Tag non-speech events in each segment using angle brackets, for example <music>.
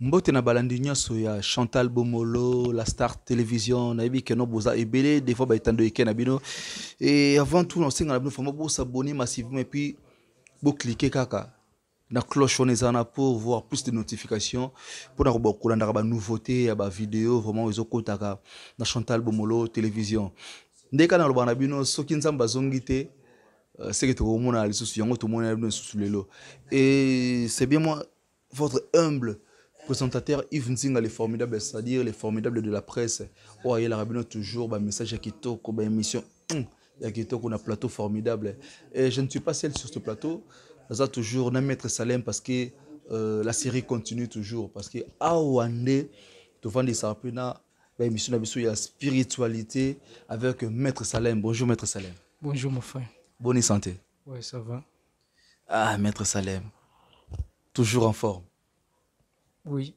mbote na balandi nyonso ya chantal bomolo la star télévision na ke no boza ebele des fois etando eke na bino et avant tout naosengana bino vous abonner massivement et puis cliquez kaka na cloche on eza pour voir plus de notifications pour kula na raba nouveauté ya vidéo vraiment ezokotaka na chantal bomolo télévision Ndeka na alobaka na bino soki nzambe azongi te monde euh, tokomona lisusu tout le monde lisusu lelo et c'est bien moi votre humble Présentateur Yves Nzinga, les formidable, c'est-à-dire les formidables de la presse. Il y a toujours, bah, message à Kito, bah, émission. Il y a plateau formidable. Et je ne suis pas seul sur ce plateau. Ça toujours, un maître Salem, parce que euh, la série continue toujours. Parce que, à devant les Sarapena, bah, émission, il y a spiritualité avec maître Salem. Bonjour, maître Salem. Bonjour, mon frère. Bonne santé. Oui, ça va. Ah, maître Salem, toujours en forme oui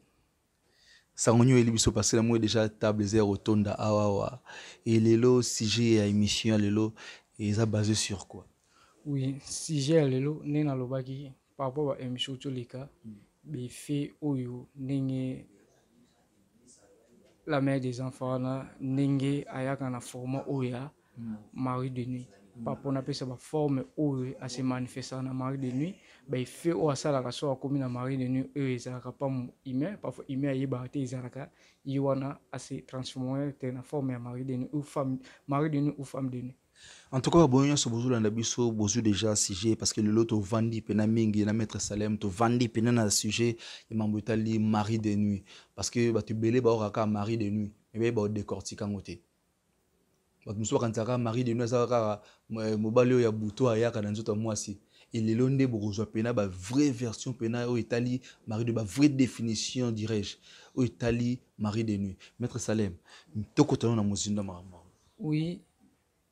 sango nyonso oyeli parce que namoi déjà table eza ya kotonda awa awa elelo sujet à émission ya et ça basé sur quoi oui sujet ya lelo ndenge nalobaki par rapport ba émission mm. fait où oh, oyo ndenge la mère des enfants wana ndenge ayaka na format oyo oh, ya mm. mari de nuit papo na pesa forme oyo e, asemanifestaka ah, na mari de nuit baefe oyo asalaka so akómi na mari de nuit oyo e ezalaka pamu humain parfois humain ayebaka te ezalaka ye wana ase transforme te na forme ya mari de nuit ou femme mari de nuit ou femme de nuit en tout cas baboyo nyonso bozolanda biso bozwi déjà sujet parce que lelo tovandi pena mingi na maître salem tovandi pena na sujet ya mambo etali mari de nuit parce que bato ebele baokaka mari de nuit ebe baodécortikango te bato mosusu bakanisaka marie deno aza kaka eh, mobali oyo ya buto ayaka na nzoto ya mwasi elelo nde bokozwa mpena bavraie version mpena oyo etali marie de bavraie définition dirais-je oyo etali marie de nuit maître salem tokotana na mozindo maama oui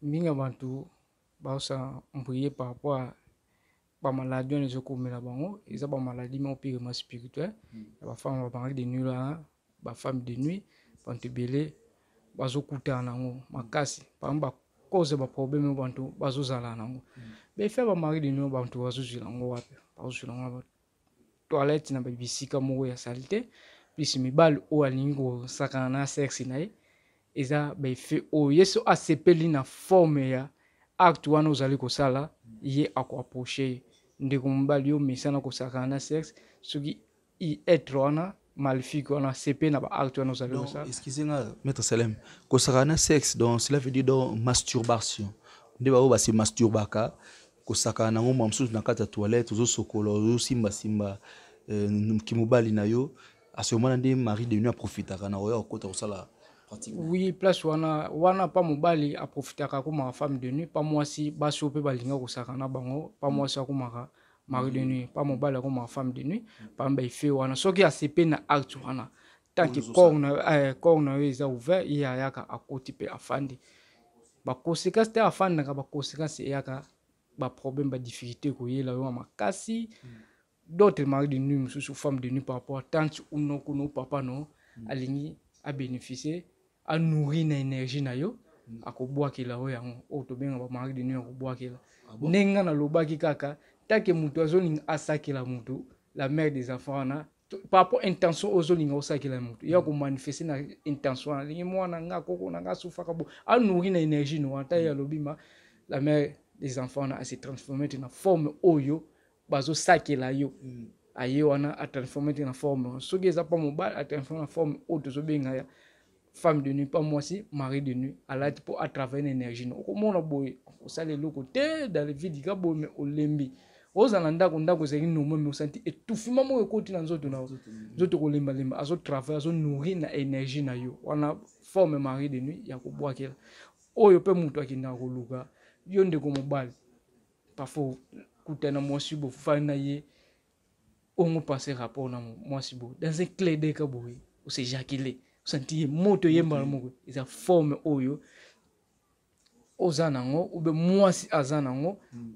mingi bato baosa mbrie par rapport a bamaladi wana ezokomela bango eza bamaladi moko mpe vraiment spirituel mm. ya bafemme ba marie de nuit wana bafemme de nuit bato ebele bazokutana nango makasi bango bakause baprobleme oyo bantu bazozala nango befe mm. bamari dino bantu bazozwila yango wapi bazozwila yango toilette na bisika moko ya salite plus mibali oyo alingi kosakana na sexe na ye eza baefe oyo ye so asepeli na forme ya acte wana ozali kosala ye akoaproche ye ndeko mobali yo mesana kosakana na sexe soki i etre wana malfik wana sepe na baacte wana ozali kosalaexcusenga maître salem kosaka na sexe donc cela veut dire donc masturbation nde baoyo base masturbaka kosakana nango mwa mosusu na kati ya toilette ozosokola ozosimbasimba euh, kimobali na yo asekomana nde marie de nu aprofitaka na oya kokota kosala oui place wana wana pa mobali aprofitaka akomaka femme de nu pa mwasi basi oyo mpe balingaka kosakana bango pa mwasi akomaka mm. mari mhm. de nuit mpa mobali akoma femme de nuit pamba efe wana soki asepe na acte wana tanke eh, corps na yo eza ouvert ye ayaka akoti mpe afandi baconséquence te afandaka baconséquence eyaka baproblème badifficulté koyela yo makasi mhm. d'autres mari de nuit mosusu femme de nuit par rapport tante uno kuno papa no alingi mhm. abénéficie anourri na énergie na yo akobwakela oyo yango oyo tobengaka bamari de nuit akobwakela ndenge nalobaki kaka tanke moto azolinga asakela moto la mare des enfants wana par rapport intention ozolinga osakela moto ya mm. komanifeste na intention wana ndenge mwana nga koko na nga asufaka bo anouri na énergie no wana ta ye alobi mm. ma la mare des enfants wana ase transforme te na forme oyo bazosakela yo mm. aye wana atransforme te na forme soki eza mpa mobali atransforme na forme oyo tozobenga ya femme de nuit mpa mwasi mari de nuit alati mpo atravaille na énergie no okomona boye osala eloko te dans le vie dika boye me olembi ozala na ndako ndako ezali normal mais osanti étouffement moko ekoti na nzoto na yo nzoto kolembalemba azotravaille azonourir na énergie na yo wana forme marie de nuit ya kobwakela oyo mpe moto akendaka koluka yo ndeko mobali parfois kuta na mwasi bo fali na ye ongo passe rapport na mwasi bo dans un clé deka boye osejacule osanti ye moto oyembala moko eza forme oyo oza nango ube mwasi aza nango mm.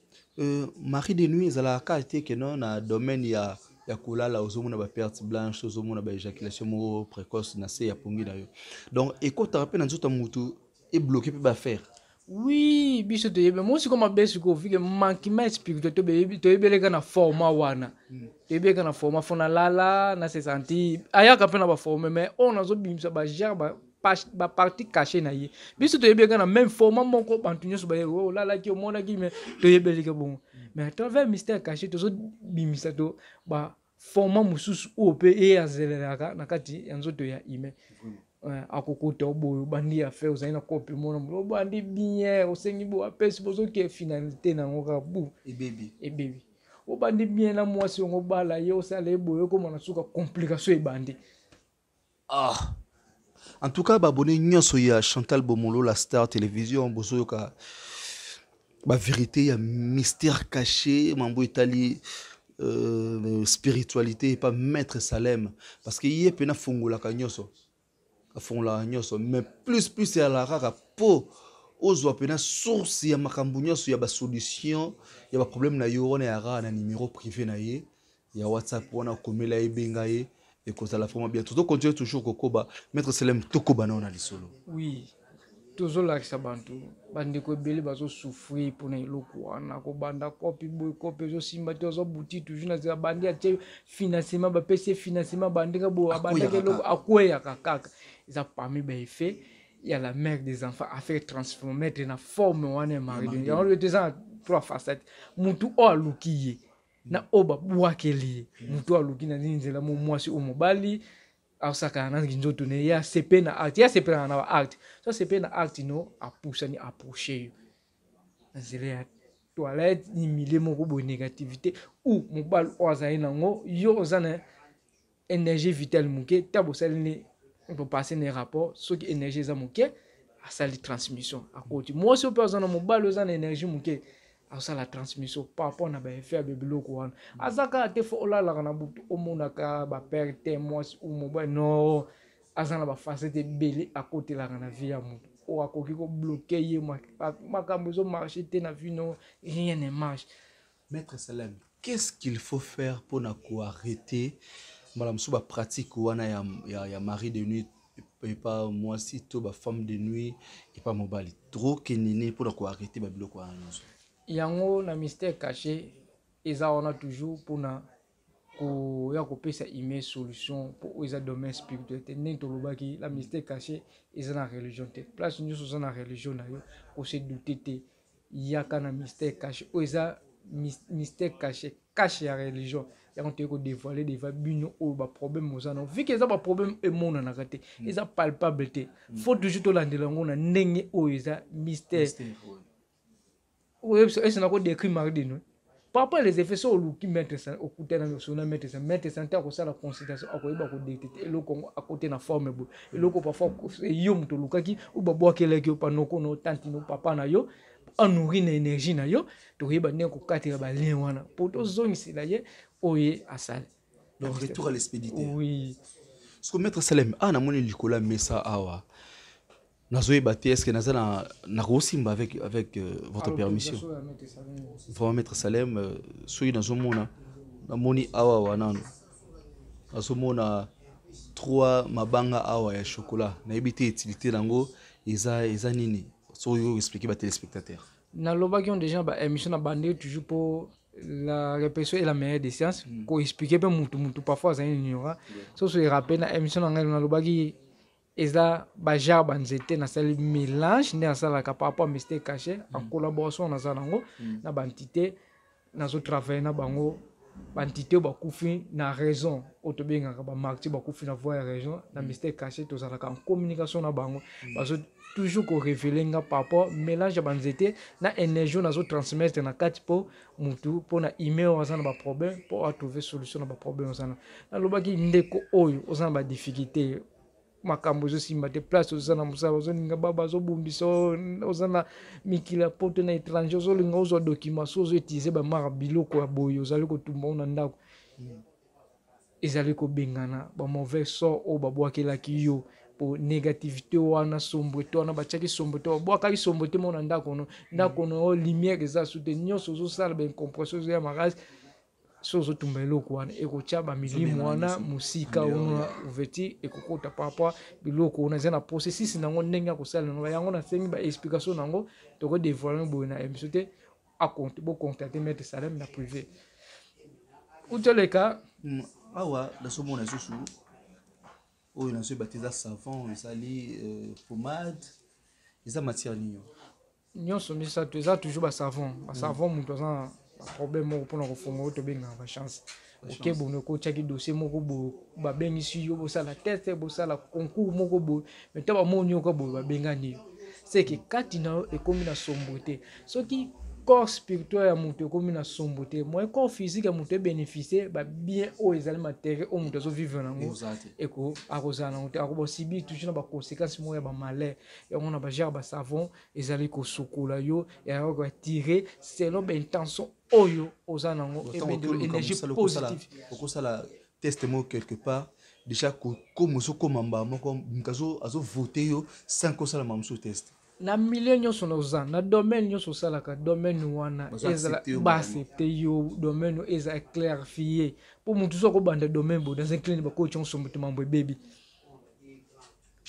Euh, mari de nuit ezalaka kaka te keno na domaine ya ya kolala ozomona baperte blanche ozomona baéjaculation moko précoce na se ya pongi na yo donc ekɔtaka mpe na nzoto ya motu ebloke mpe baaffaire oui biso toyebi mo sikoyo mabe sikoyo vike mankima espirituel toyebeleka na forma wana hmm. toyebeleka na forma fo nalala na se senti ayaka mpe na baforme mais oyo nazobimisa bagere baparti cache na ye biso toyebiyaka na même format moko bantu nyonso baye oh, olalaki omonaki me toyebelike bongo mais à travers mystère cache tozobimisa to baformat mosusu oyo mpe ye azelelaka na kati ya nzoto ya humain eh, akokota oboyo obandi affaire ozali na kope mona molo obandi bien osengi bo apesi bozoke finalité na yango kaka bu ebebi ebebi obandi bien na mwasi yango obala ye osala ye boye okomona suka complication ebandi ah en tout cas baboné nyonso ya chantal bomolo la star télévision bozoyo ka vérité, ya mystère caché mambo itali euh, spiritualité pas maître salem parce que ye mpena afungolaka nyonso la nyonso mais plus plus ezalaka kaka mpo ozwa pena source ya makambo nyonso ya solution, ya problème na yo ya kaka na numéro privé na ye ya whatsapp wana a ye benga ye ekozala vraiment bien tozocontinue toujours kokoba maître selem tokoba nao na lisolo oui tozolakisa bato bandeko ebele bazosouffrir mpona eloko wana kobanda kopi boye kopi ezosimba te ozobuti toujours na nzela bandi atie financement bapesi financement bandeka boye abandaka eloko akweyaka kaka eza parmi baeffet ya la mère des enfants affaire transformetre na forme wana ya mari yango eza na trois facettes motu oyo aluki ye na oyo babwakeli ye motu aluki na nini nzela mo mwasi o mobali asakana na nzoto na ye asepe na acte ye asepelaka na baacte so asepe na acte no apusani aproche yo na nzela ya toilette imilie moko boye négativité ou mobali oyo azali nango yo oza na énergie vitale moke ta bosali ne bopasse na rapport soki énergie eza moke asali transmission akoti mwasi oyo mpe aza na mobali oza na énergie moke azosala transmission pa mpo na baeffet ya babiloko wana aza kaka te fo olalaka na butu omonaka bapere te mwasi ou mobali no aza na bafacete ebele akotelaka na vie ya motu oyo akoki kobloke ye makambo ezomarche te na vie no rien ne marche maître salami qu'est-ce qu'il faut faire mpona koarrete mbala mosusu bapratique wana ya, ya, ya mari de nuit epa mwasi to bafemme de nuit epa mobali trokende ne mpona koarrete babiloko wana nyonso yango na mystère caché eza wana toujours mpona koya kopesa ime solution mpo oyo eza domaine spirituel te ndenge tolobaki la mystère caché eza na religion te place nyonso oza na religion na yo kosedute te yaka na mystère caché oyo eza mystère caché cache ya religion yango toyei kodevoile deva bino oyo baproblème oza nao vike eza baproblème emonanaka te mm. eza palpable te faut toujours tolandela yango na ndenge oyo eza mystère esana kodécrit mardi no par rapport les effets so oluki okutana sona maître saint maître saint te akosala consultation akoyeba kodetete eloko yango akote na forme boye eloko parfois yo moto olukaki obabwakelaki yo panoko no tanti no papa na yo anourri na énergie na yo tokoyeba ndenge kokatela balien wana po tozongisela oh, ye oyo asala donc retour à l'expédité oui soko maître salem a ah, namoni likolo ya mesa awa ah, nazoyeba te n'a naza nakosimba avec, avec euh, votre permission vraiment mettre salem euh, soki nazomona namoni awa wa nano nazomona trois mabanga awa ya chokola nayebi te utilité nango eza eza nini ba téléspectateurs. Na batelespectateur nalobaki on déjà baémission na bande toujours pour la répression et la meilleure des sciences hmm. expliquer mpe mutu mutu parfois azali So soso erape na émission na ngai nalobaki eza bajare banzete nasali mélange nde mélange, par rapport caché en mm. collaboration naza nango mm. na bantité na bango bantité oyo bakufi na raison oyo tobengaka a bakufi na raison na mm. mistake caché tozalaka communication na bango bazo toujours le nga mélange banzete na énergie oyo nazotransmettre na kati mpo motu email na baproblème mpo solution na baproblème ozana oyo oza makambo ezosimba te place oza na mosala ozolinga baba ozobumbisa oza na mikili ya poto na étranger ozolinga ozwa document so ozoutilize bamara biloko ya boye ozali kotumba o na ndako ezali kobengana bamauvais sort oyo babwakelaki yo po négativité wana sombrete wana batiaki sombrete babwakaki sombrete mo na ndako no ndako no oh, lumière eza su te nyonso ozosala baincompression ozoya makasi so ozotumba eloko wana ekotya bamilimu wana mosika wana ouverture ekokota paraport biloko wana eza na processus nango ndenge ya kosala nango yango nasengi baexplication nango tokodevoilme boye na émission te bocontacte maître salem na privé utoleka mm, awa nazomona lisusu oyo nazoyebate eza savon ezali euh, pomade eza matière nino nyonso misato eza toujours basavon basavon mm. moto aza problème moko mpona kofonga oyo tobengaka bachance oke bono okotiyaki dossier moko boye babengisi yo bosala teste bosala concours moko boye mai nta bamoni yo ka boye babengani yo seke kati na yo ekómi na sombo te soki corps spirituel ya moto ekómi na sombo te moye corps physique ya moto ebénéficie babien oyo ezali matériel oyo moto azovivre nango akozala nango te akobosibi toujours na baconséquence moko ya bamalheur yango na bagere basavon ezali kosukola yo eyaka koatire selon baintention oyo oza nango énergie positive okosala test moko quelque part déjà komi ozokoma mbaa moko moto azovote yo sans kosalama mosusu teste na milio nyonso noza na domaine nyonso osalaka domaine wana ezala baaccepte yo domaine oyo eza éclairfie mpo motu so akobanda domaine boye dans incline bakoo tyonso moto mambo ebebi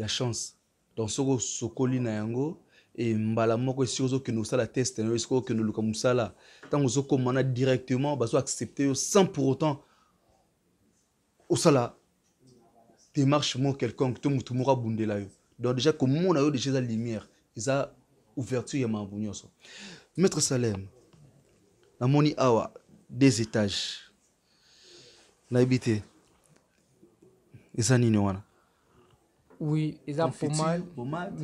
ya chance donc soki osokoli na yango et mbala moko esiki ozokende kosala test na yo esiki okende oluka tant ntango ozokoma na directement baso accepter sans pour autant osala démarche démarchement quelconque tout motu moko abundela donc déjà a eu déjà la lumière eza ouverture ya makambo nyonso maître salem moni awa des étages nayebi te eza nini wana oui eza pomade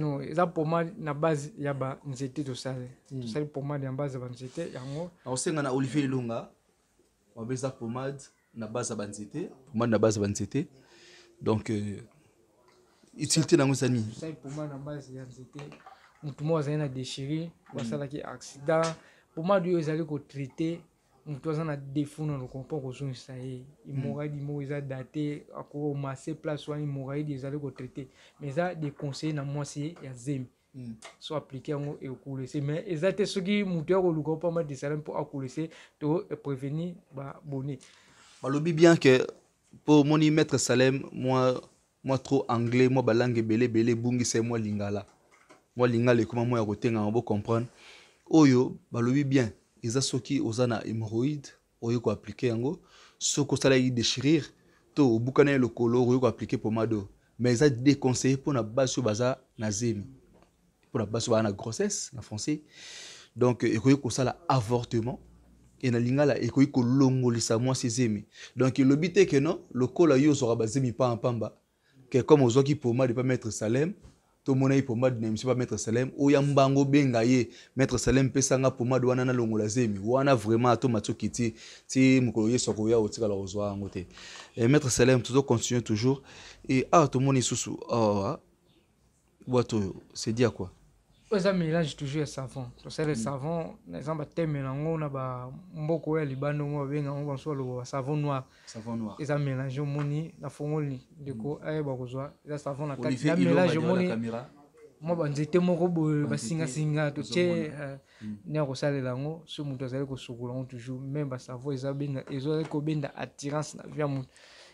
non eza pomade na base ya banzete tosali hmm. tosali pomade ya base ya banzete yango akosenga ah, na olivier elonga wabe eza pomade na base ya banzete pomade na base ya banzete donc euh, utilité nango eza nini tosali pomade na base ya nzete motu moko azali na déchiri hmm. basalaki accident pomade oyo ezali kotraite moto aza na defo na lokompo akozongisa ye hémorroïde hmm. moko eza date akomase place wana hémorroïde ezali kotraite mais eza deconseille na mwasi ya zemi hmm. so aplike yango ekulese mais eza te soki moto ya koluka mpo amadesala mpo akulese to prévenir babone balobi bien ke mpo omoni maître salem mwa mwa trop anglais mwa balange ebele ebele ebungisa ye mwa lingala mwa lingala ekoma mwa ya kotengama bocomprendre oyo balobi bien eza soki oza na hémoroïde oyo koaplike yango soki osala yi déchirir to obukana le colo okoki koaplike pomade oyo mais eza déconseillé pour na oyo baza na zemi mpona basi oyo na grossesse na français donc ekoki sala avortement e na lingala ekoki kolongolisa mwasi zemi donc elobi te ke non lokola yo ozwaka bazemi pamba que comme ozwaki pomade pa mettre salem tomona ye pomade na émission bamaître salem oya mbango obenga ye maître salem pesanga pomade wana nalongola zemi wana vraiment atomatioki ti ti mokolo yesu akoya otikala kozwa yango te eh, maître salem tozocontinue toujours e awa ah, tomona lisusu awa ah, ah, bato oyo sedi ya kua oza mélange toujours le savon Le mm. savon na exemple on a na bamboka oyo ya libanda ngo babenga ngo banso le savon noir eza mélange mm. coup, nafongoli ndeko ayeba kozwa eza savon na kati na mélange omoni mwa bah, bah, singa moko boye basingasinga totie mm. euh, nde les lango, ce monde, moto azali kosukola yango toujours me basavon ezali d'attirance attirance na vie ya moto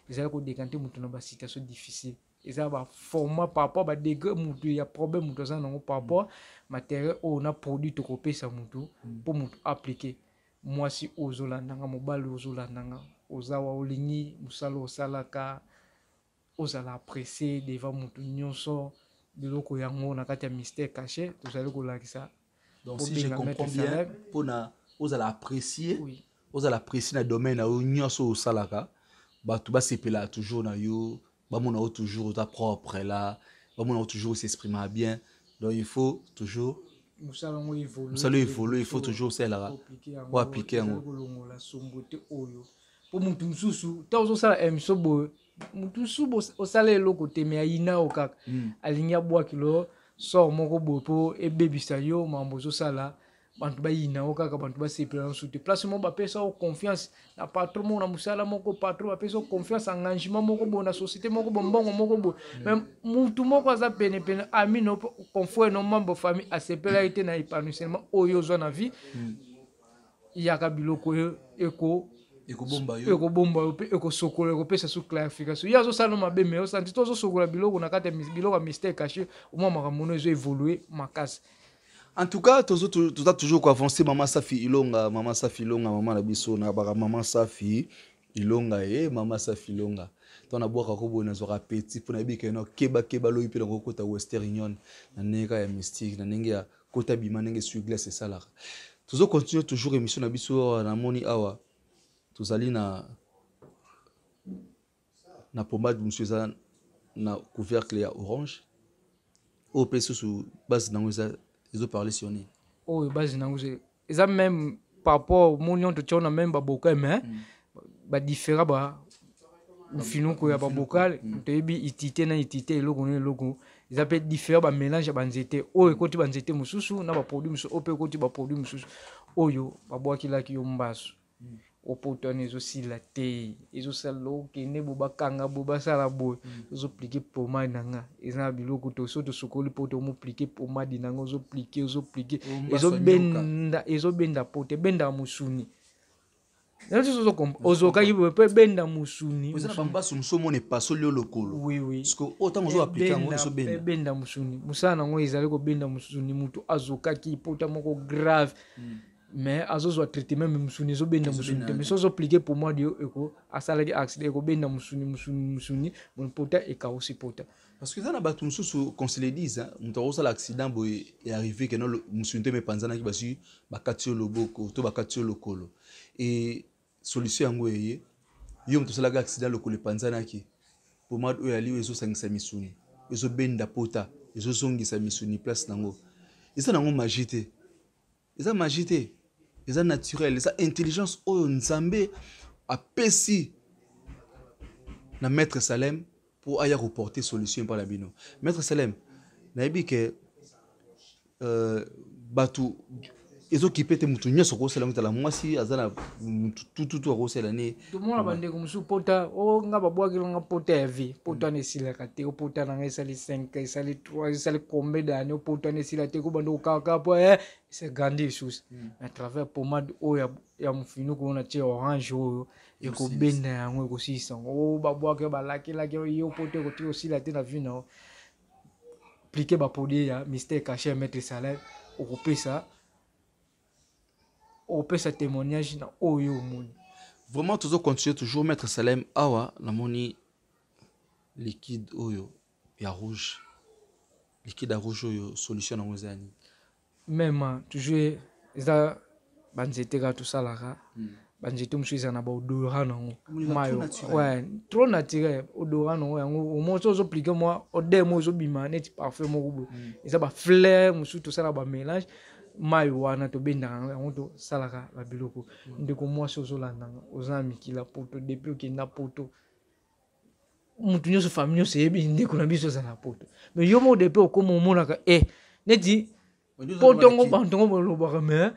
ezali kodekante moto na basituation difficile eza baformat par rapport badegre motu ya problème motu aza nango par rapport matériel oyo na produit tokopesa motu mpo mm. motu aplike mwasi oyo ozolandanga mobali oyo ozolandanga oza wa olingi mosala osalaka ozala pressé devant motu nyonso biloko yango na kati ya mystère caché tozali kolakisa donc si je comprends bien mpona ozala apprécier oui. ozala apprécier na domaine na yo nyonso oyo osalaka bato basepela toujours na yo Bah, on a toujours ta propre là bah, on a toujours s'exprimer bien donc il faut toujours il faut toujours il faut appliquer c'est bantu bayina wo kaka bantu basepela na so te place moko bapesa o confiance na patron moko na mosala moko patron bapesa o confiance engagement moko boye na société moko boye mbongo moko boye mm. mais mutu moko aza penepene ami no confrere no membre famille asepelaki te na épanouissement oyo ozwa na vie mm. yaka biloko oyo eko ekobomba yo mpe ekosokola ekopesa so clarification ye azosala mabe me osanti to ozosokola biloko na kati ya biloko ya mystère caché omwa makambo no ezo évolue makasi en tout cas toza toujours koavance mama safi ilonga mama safi ilonga mama na biso nayabaka mama safi ilonga ye eh, mama safi ilonga to nabwaka koboye nazwaka peti mpo nayebika yeno kebakeba loyi mpe nango kota western union na ndenge kaka ya mystique na ndenge ya kota bima ndenge suiglas esalaka tozo continue toujours émission na biso awa oh, namoni awa tozali na na pomade mosusu eza na couvercle ya orange oyo mpe susu base nango eza parlé sur oh oyo base Ils ont même par rapport monde, ils ont même babocal des hein, badiféra et mfinuku ya babocal hmm. toyebi Ils ont itite eloko na eloko eza mpe différent bamélange banzete oyo ekoti banzete na baproduit mosusu oyo mpe ekoti Oh, opoto wana ezosila te ezosalela okende bo bakanga bo basala boye mm. ozoplike pomade nanga eza na biloko to so tosukoli po tomoplike pomade nanga ozoplike ozoplike ezobenda po te ebendaka mosuni ozokaki boye mpe ebenda mosuni eza na bambasu mosu omona epasoli yo lokolo oyo ntango ozoaplike yango ezobenda mosuni mosala nango ezali kobenda mosuni motu azokaki pota moko grave mm. me azozwa traitement me musuni ezobenda musuni te me so azoplike pour moi de eko asalaki accident ekobenda musuni musuni musuni pota ekausi pota parce que eza na bato mosusu conselediza moto akosala accident boye earrive ke no musuni te mepanzanaki basi bakati yo loboko to bakati yo lokolo e solution yango eye yo moto osalaki accident lokolo epanzanaki pomade oyo ali oyo ezosangisa misuni ezobenda pota ezozongisa misuni place nango eza nango magi te eza magi te eza naturel eza intelligence oyo nzambe apesi na maître salem mpo aya koporte solution mpona bino maître salem nayebi ke euh, bato ezokipe te mutu nyonso akosala ngo tala mwasi aza na tututu akosala ne tomona bandeko mosusu pota o nga babwakelanga pota ya vie pota wana esilaka te o pota nanga esali 5 esali 3 esali combe dane o pota wana esila te ko bandeko kaka po eh, esegandi lisusu hmm. a travers pomade oyo ya mofinuku ona tie orange oyo ekobenda yango ekosilisa yango o babwake balakelaki yo pota ekotika osila te na vie na yo plike baprodie ya mystère caché ya maître salaire okopesa opesa témoignage na oyo omoni vraiment tozocontinue toujours maître salem awa namoni liquide oyo ya rouge liquide ya rouge oyo solution yango eza ya nini meme toujours eza banzete kaka tosalaka mm. banzete mosusu eza na baodora nango mayo trop naturel odora nango yango omo so ozoplike mwa ode mo ozobima neti parfum moko boye hmm. eza bafleur mosusu tosala bamélange mai wana tobendaka yango tosalaka babiloko ndeko mwasi ozolandanga oza na mikila poto depuis okenda poto mutu nyonso fami nyonso eyebi ndeko na biso oza na poto mais yo moko depuis okoma omonaka e neti potongo bantongo bolobaka mais eh?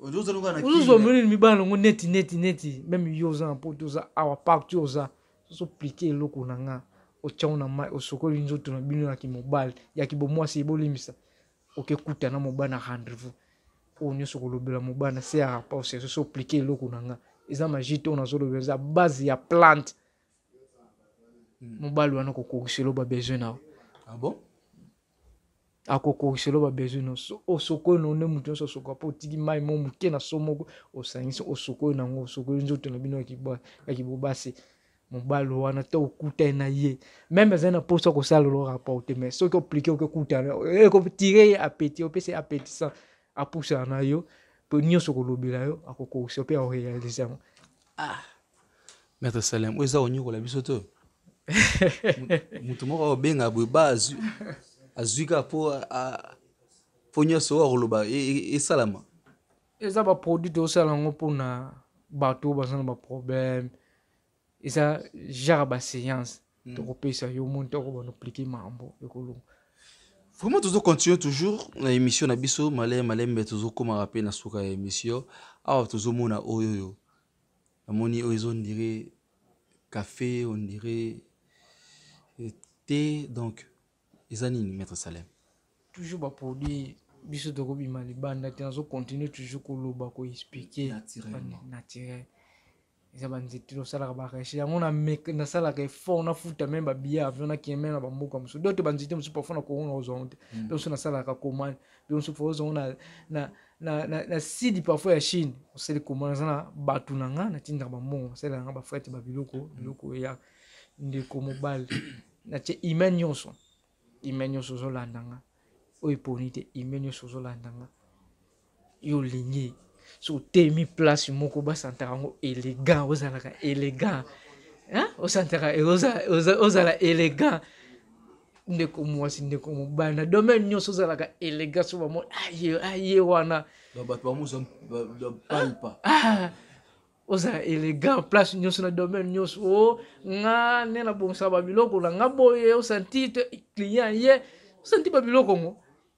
ozozwa milini mibala yango neti neti neti meme yo oza na poto oza awa parti oza ozoplike eloko na nga otyango na mai osokoli nzoto na bino yaki mobali yaki bomwasi ebolimisa okekuta na mobali na rendez-vous oyo nyonso kolobela mobana se ya rapport sérieux so oplike eloko na nga eza magie te oyo nazolobela eza base ya plante hmm. mobali wana akokorisa elo babesoin na yo ah akokorisa elo babesoin na osokoli oh, na nde moto nyonso osokola mpo otiki mai mo moke na so moko osangisi osokoli oh, nango osokoli nzoto na bino ya kibobasi mobali wana te okuta ye na ye meme ezali na mposa kosala lo rapport te mais soki oplike okekuta ekotire eh, ye apeti opesa ye apeti sans apusana na yo mpo nyonso kolobela yo akokokisa mpe akorealise yango ah, maître salem oyo eza konyokola biso to <laughs> motu moko akobenga boye ba azwi kaka mpo mpo nyonso oyo akoloba e, e, esalama eza baproduit osala yango mpona bato baza na baproblème eza genre baséance hmm. tokopesa yo moni toko banoplike mambo ekolonga vraiment tozocontinue toujours na émission na biso malem malembe tozokomaka mpe na suka ya émission awa tozomona oyo oyo namoni oyo eza ondire café ondire euh, te donc eza nini maître salem toujours baproduit biso tokobima libanda te nazocontinue toujours koloba koexplike naturel eza banzete tosalaka bareche yango nasalaka effort nafuta me babillet avion nakende me na bamboka mosusu do te banzete mosusu parfois na korongo ozwango te mpe mm. mosusu nasalaka komane mpe mosusu parfois ozwango na sidi parfois ya chine osali komane aza na bato na nga natindaka bambongo asalaka nga bafrete babiloko mm. biloko ya ndeko mobali natie ime nyonso ime nyonso ozolanda nga oyo eponi te ime nyonso ozolanda nga yo olingi so otemi place moko basantaka yango élégant ozalaka élégant osantaka ozala élégant ndeko mwasi ndeko mobali na domaine nyonso ozalaka élégant so bamo aye wana ah, ah. ozala élégant place nyonso na domaine nyonso o oh, nga nde nabongisaka babiloko na nga boye osanti client ye osanti babiloko ngo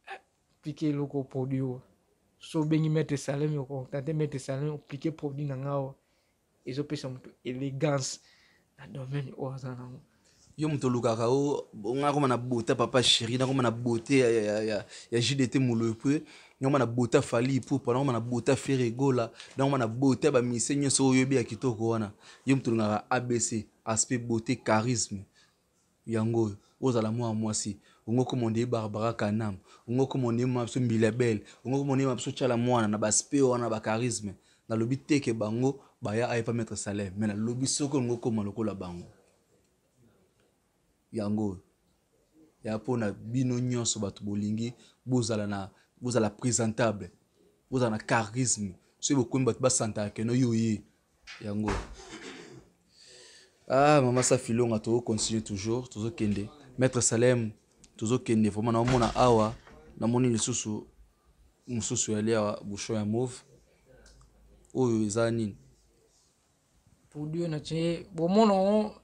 ah, pike eloko produit wa oh. so obengi maître salem okontante maître salem oplike produit na nga awa ezopesa moto élégance na domaine oyo aza nango yo moto olukaka o nakoma na beauté papa chéri nakoma na beauté ya, ya, ya, ya gdt moloepue eh. nakoma na beauté ya fali ipupa nakoma na beauté ya fere egola nakoma na beauté ya bamise nyonso oyo oyebi ya kitoko wana yo moto olungaka abc aspect beauté charisme yango oyo ozala mwa mwasi ongo komona ye barbara kanam ongo komona ye mabiso milabel ongo komona ye mabiso otyala mwana na baspe wana bacharisme nalobi te ke bango baya ayepa maître salaire me nalobi soki olingo koma lokola bango yango ya mpona bino nyonso bato bolingi bozala na bozala présentable bozala na charisme soki bokomi bato basantaka keno yo ye yango ah mama safilonga tozocontinue toujours tozokende maître salem tozokende vraimen naomona awa namoni lisusu mosusu yali awa bouchon ya mauve oyo eza nini produit na tie bomona yango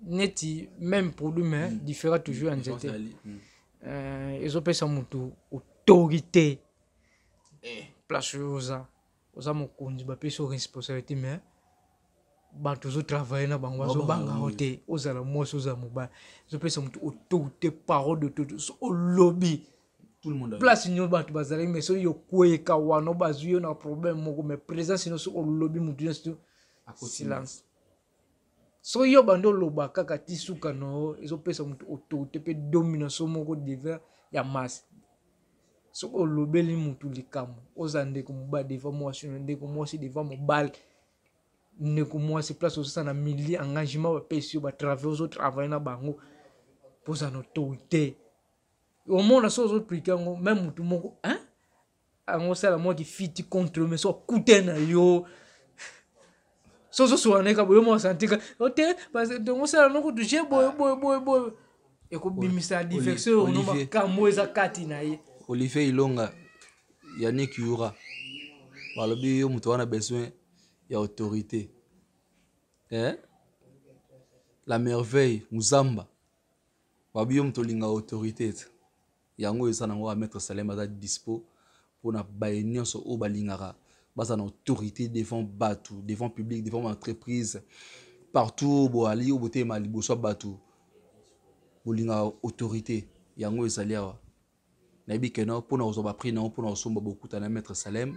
neti même produit mais mm. différent toujours ya nzete mm. euh, ezopesa motu autorité eh, place oyo oza oza mokonzi bapesi o responsabilité mais bato ozotravaille na bango bazobangaho te ozala mwasi ozala mobali ozopesa motu otou te parole de tout so olobi place nio bato bazalaki mai soki yokweyeka wana o bazwi yo na problème moko mai présence nio so olobi motu nyonso to silence soki yo bande oloba kaka ti suka na yo ezopesa motu autorité mpe domination moko devers ya masse soki olobeli motu likambo oza ndeko mobali devant mwasi ndeko mwasi devant mobali ndeko mwasi place ozosala na milie engagement bapesi yo batravaye ozotravaye na bango mpoza na autorité omona so ozoplike yango me motu moko hein yango osala mwaki fiti contre me so akute na yo so ozosolaneka boye moko asantika ote donc osala noko touche boye boye boye boye ekobimisa diversion oyo no makambo eza kati na ye olivier ilonga yanik yura balobi yo moto wana besoin a autorité hein la merveille muzamba babio Tolinga autorité Yango yango eza à mettre salem à dispo pour na nyonso au Obalingara. baza autorité devant Batou, devant public devant entreprise partout boali au bouté liboso soit Batou. bolingaka autorité yango ezali awa na kena mpona kozwa baprix pour na kosomba beaucoup na mettre salem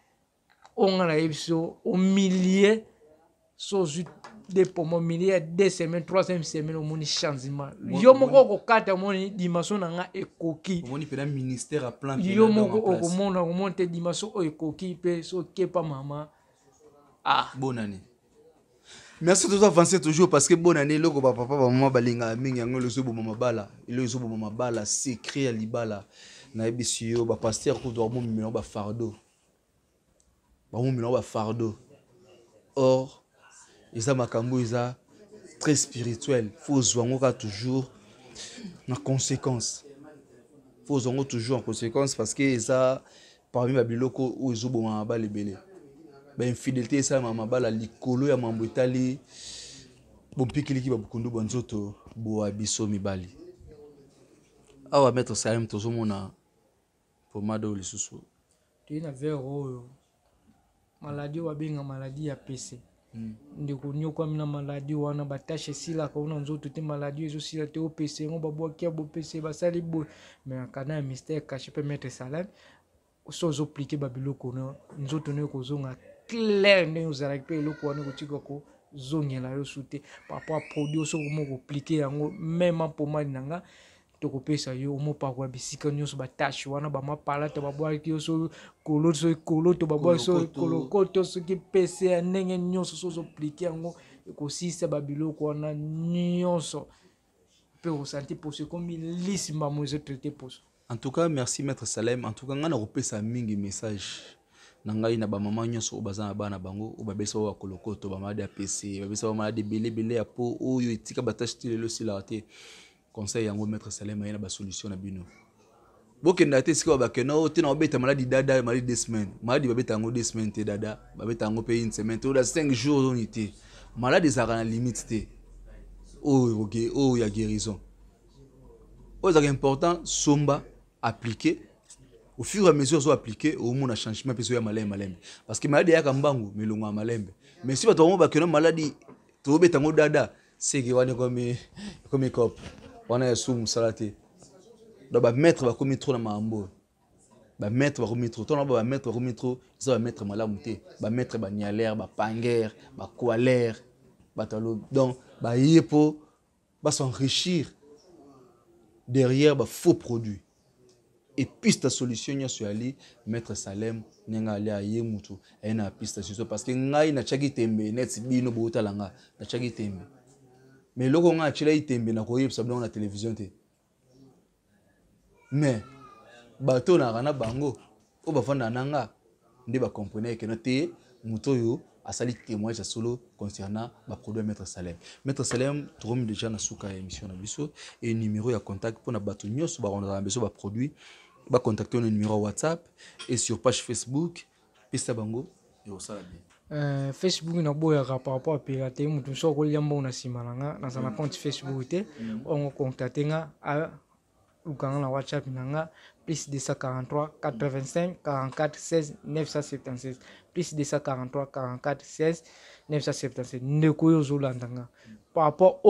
on na ye biso omilie so des depomo milie ya 2 semaine 3 semaine omoni changement yo moko okokata omoni dimension na nga ekoki yo moko okomona okomona te dimension oyo ekoki mpe so okepa maman ah. année merci toza avancer toujours parce que bonne année papa papa, maman, balinga, mingi yango elo ezoboma mabala elo ezoboma mabala secret ya libala ba pasteur kou, bapaster kodormo ba fardo bamomela ngo bafardeau or eza makambo eza très spirituel fo ozwa ngo kaka toujours na conséquence fo ozwa ngo toujours en conséquence parce que eza parmi babiloko oyo ezoboma mabala ebele bainfidélité esalama mabala likolo ya mambo etali bompikiliki babukundu banzoto boa biso mibali awa maître salem tozomona pomade oyo lisusu toyei na vere oyo maladi oyo babenga maladi ya pese mm. ndeko niokwami na maladi wana batashe esilaka ona nzoto te maladi oyo ezosila te opese yango babwaki ya bopese basali boye me akana ya mystère cache mpe maître salame so ozoplike babiloko na nzoto nayo kozonga clair ndenge ozalaki mpe eloko wana ekotika kozongela yo su te paraport a produit oso okomi okoplike yango mema pomade na nga tokopesa yo omopako ya bisika nyonso batashe wana bamapalata babwaki yo so kolo so ekolo to babwaki so ekolokoto soki pese ya ndenge nyonso so ozoplike yango ekosisa babiloko wana nyonso mpe osanti poso ekomi lisi mbamo ezotraite poso en tout cas merci maître salem en tout cas ngai nakopesa mingi message na ngai na bamama nyonso oyo baza na bana bango oyo babelisa bao bakolokoto bamalade ya pc babelisa bamalade ebeleebele ya po oyo etika batashe ti lelo esilaka te conseil yango maître salema ye na solution na bino bokenda te esika bakena o te na obeta maladi dada maladi des semaines maladi babeta yango des semaines te dada babeta yango mpe une semaine Tous les cinq jours oni te maladi ezalaka na limite te oyo oh, y oh, ya guérison Oh ezalaka important somba appliquer. au fur et à mesure so appliqué omona changement mpe so ya malembe malembe parce que maladie eyaka mbangu milongo ya malembe mais si bato bango bakena maladi tobeta yango dada que wane comme e, e comme e cop. wana yesu mosala te donc bamaître bakomi trop na maambo bamaître bakomi trop tona ba bamaître bakomi trop eza bamaître malamu te bamaître banialere bapangere bakoalere bato alobi donc baye mpo basenrichir derrière bafaux produit episte solution nyonso yali maître salem ndenge ali aye mutu aye na piste solution parce que ngai natiaki tembe neti bino bootala nga natiaki tembe me eloko ngai atyela itembe na koyebisa bino na televizio te me bato naka na bango oyo bafanda na nga nde bacomprene ekeno te moto oyo asali témoignage ya solo concernant baproduit ya maître salem maître salem tokomi déjà na suka ya émission na biso e numéro ya contact mpona bato nyonso barondaka biso baproduit bacontacte na numéro ya whatsapp e sur page facebook pesa bango ekosala bien Uh, facebook naboyaka par rapport apela te motu so akolia mbongo na nsima na nga naza na mm. compte facebook te mm. ongo contacte nga alukanga na whatsapp na nga plus 243 85 44 16 976 plus 243 44 16 976 ndeko oyo ozolanda nga par rapport